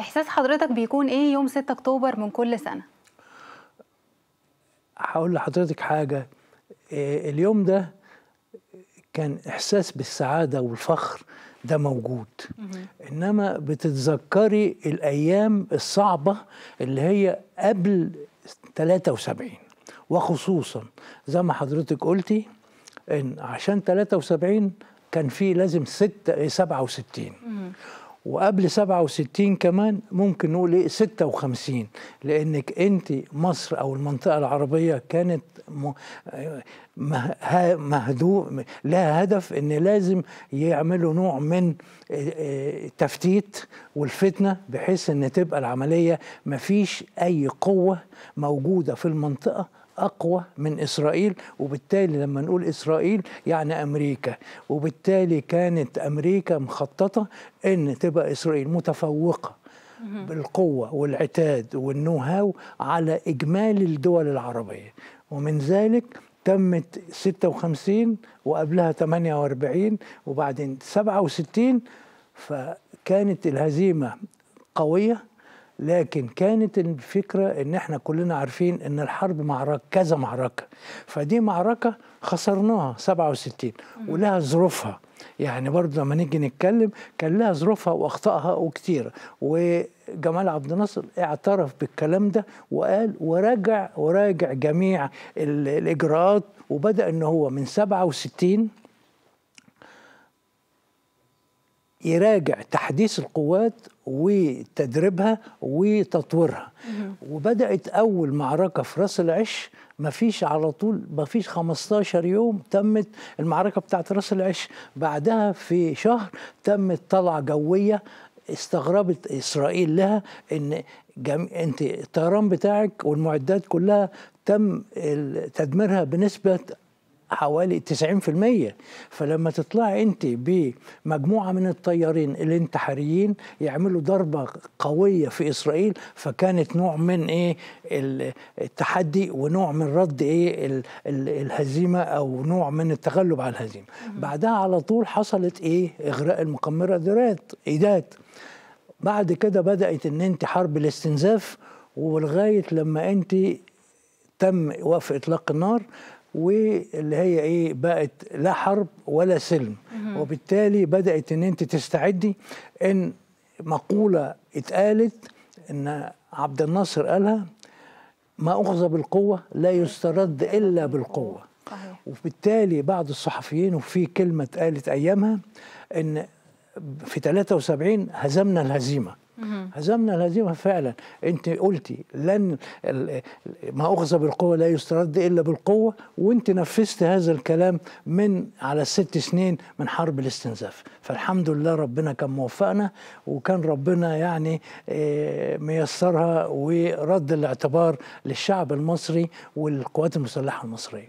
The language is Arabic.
احساس حضرتك بيكون ايه يوم 6 اكتوبر من كل سنه هقول لحضرتك حاجه آه، اليوم ده كان احساس بالسعاده والفخر ده موجود انما بتتذكري الايام الصعبه اللي هي قبل 73 وخصوصا زي ما حضرتك قلتي ان عشان 73 كان في لازم 6 67 وقبل 67 كمان ممكن نقول ايه 56 لانك انت مصر او المنطقه العربيه كانت مهدو لها هدف ان لازم يعملوا نوع من التفتيت آه، آه، والفتنه بحيث ان تبقى العمليه ما فيش اي قوه موجوده في المنطقه أقوى من إسرائيل وبالتالي لما نقول إسرائيل يعني أمريكا وبالتالي كانت أمريكا مخططة أن تبقى إسرائيل متفوقة بالقوة والعتاد والنو هاو على إجمالي الدول العربية ومن ذلك تمت 56 وقبلها 48 وبعدين 67 فكانت الهزيمة قوية لكن كانت الفكرة ان احنا كلنا عارفين ان الحرب معركة كذا معركة فدي معركة خسرناها 67 ولها ظروفها يعني برضه لما نيجي نتكلم كان لها ظروفها واخطائها وكتير وجمال عبد الناصر اعترف بالكلام ده وقال وراجع وراجع جميع الاجراءات وبدا ان هو من 67 يراجع تحديث القوات وتدريبها وتطويرها وبدأت أول معركة في راس العش مفيش على طول مفيش 15 يوم تمت المعركة بتاعت راس العش بعدها في شهر تمت طلعة جوية استغربت إسرائيل لها إن جم... أنت الطيران بتاعك والمعدات كلها تم تدميرها بنسبة حوالي 90% فلما تطلع انت بمجموعه من الطيارين الانتحاريين يعملوا ضربه قويه في اسرائيل فكانت نوع من ايه التحدي ونوع من رد ايه الهزيمه او نوع من التغلب على الهزيمه بعدها على طول حصلت ايه اغراء المقمره درات ايدات بعد كده بدات ان انت حرب الاستنزاف ولغايه لما انت تم وقف اطلاق النار واللي هي ايه بقت لا حرب ولا سلم وبالتالي بدات ان انت تستعدي ان مقوله اتقالت ان عبد الناصر قالها ما اخذ بالقوه لا يسترد الا بالقوه وبالتالي بعض الصحفيين وفي كلمه اتقالت ايامها ان في 73 هزمنا الهزيمه هزمنا الهزيمه فعلا انت قلتي لن ما اخذ بالقوه لا يسترد الا بالقوه وانت نفذت هذا الكلام من على الست سنين من حرب الاستنزاف فالحمد لله ربنا كان موفقنا وكان ربنا يعني آه، ميسرها ورد الاعتبار للشعب المصري والقوات المسلحه المصريه